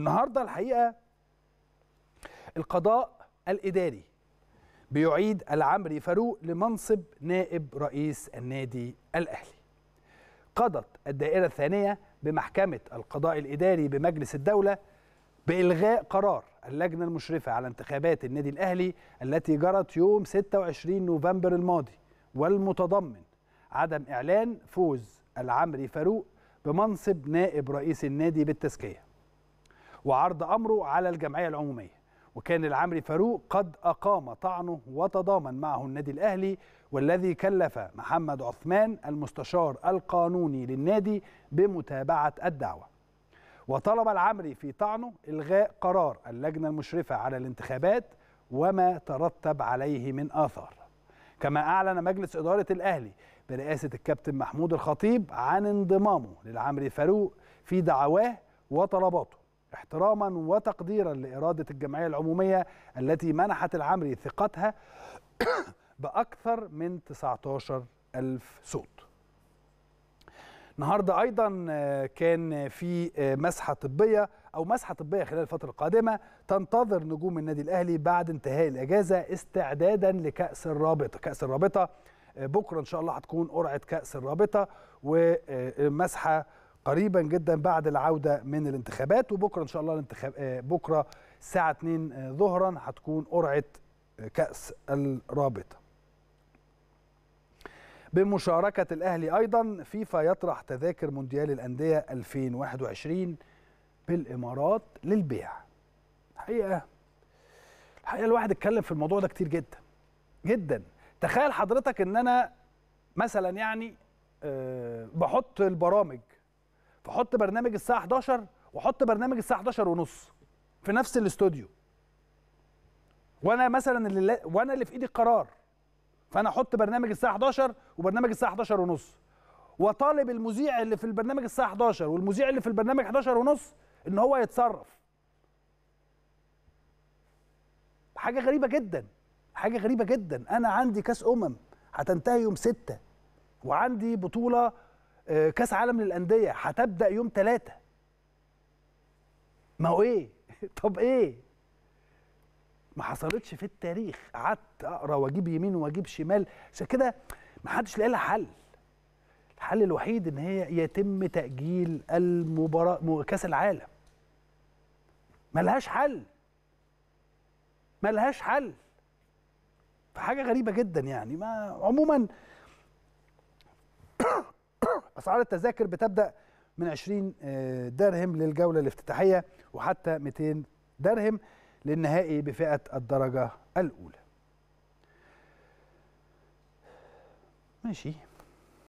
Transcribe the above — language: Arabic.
النهارده الحقيقه القضاء الاداري بيعيد العمري فاروق لمنصب نائب رئيس النادي الاهلي. قضت الدائره الثانيه بمحكمه القضاء الاداري بمجلس الدوله بإلغاء قرار اللجنة المشرفة على انتخابات النادي الأهلي التي جرت يوم 26 نوفمبر الماضي والمتضمن عدم إعلان فوز العمري فاروق بمنصب نائب رئيس النادي بالتزكية وعرض أمره على الجمعية العمومية وكان العمري فاروق قد أقام طعنه وتضامن معه النادي الأهلي والذي كلف محمد عثمان المستشار القانوني للنادي بمتابعة الدعوة وطلب العمري في طعنه إلغاء قرار اللجنة المشرفة على الانتخابات وما ترتب عليه من آثار كما أعلن مجلس إدارة الأهلي برئاسة الكابتن محمود الخطيب عن انضمامه للعمري فاروق في دعواه وطلباته احتراما وتقديرا لإرادة الجمعية العمومية التي منحت العمري ثقتها بأكثر من 19 ألف صوت النهارده ايضا آه، كان في آه، مسحه طبيه او مسحه طبيه خلال الفتره القادمه تنتظر نجوم النادي الاهلي بعد انتهاء الاجازه استعدادا لكاس الرابطه كاس الرابطه آه، بكره ان شاء الله هتكون قرعه كاس الرابطه ومسحه قريبا جدا بعد العوده من الانتخابات وبكره ان شاء الله الانتخاب آه، بكره الساعه 2 آه، ظهرا هتكون قرعه آه، كاس الرابطه بمشاركة الأهلي أيضا فيفا يطرح تذاكر مونديال الأندية 2021 بالإمارات للبيع الحقيقة الحقيقة الواحد اتكلم في الموضوع ده كتير جدا جدا تخيل حضرتك ان انا مثلا يعني بحط البرامج فحط برنامج الساعه 11 وحط برنامج الساعه 11 ونص في نفس الاستوديو وانا مثلا اللي وانا اللي في ايدي القرار فانا احط برنامج الساعه 11 وبرنامج الساعه 11 ونص وطالب المذيع اللي في البرنامج الساعه 11 والمذيع اللي في البرنامج 11 ونص ان هو يتصرف حاجه غريبه جدا حاجه غريبه جدا انا عندي كاس امم هتنتهي يوم 6 وعندي بطوله آه، كاس عالم للانديه هتبدا يوم ثلاثه ما هو ايه طب ايه ما حصلتش في التاريخ قعدت اقرا واجيب يمين واجيب شمال عشان كده ما حدش لاقي لها حل الحل الوحيد ان هي يتم تاجيل المباراه كاس العالم ملهاش حل ملهاش حل فحاجه غريبه جدا يعني ما عموما اسعار التذاكر بتبدا من 20 آه، درهم للجوله الافتتاحيه وحتى 200 درهم للنهائي بفئه الدرجه الاولى ماشي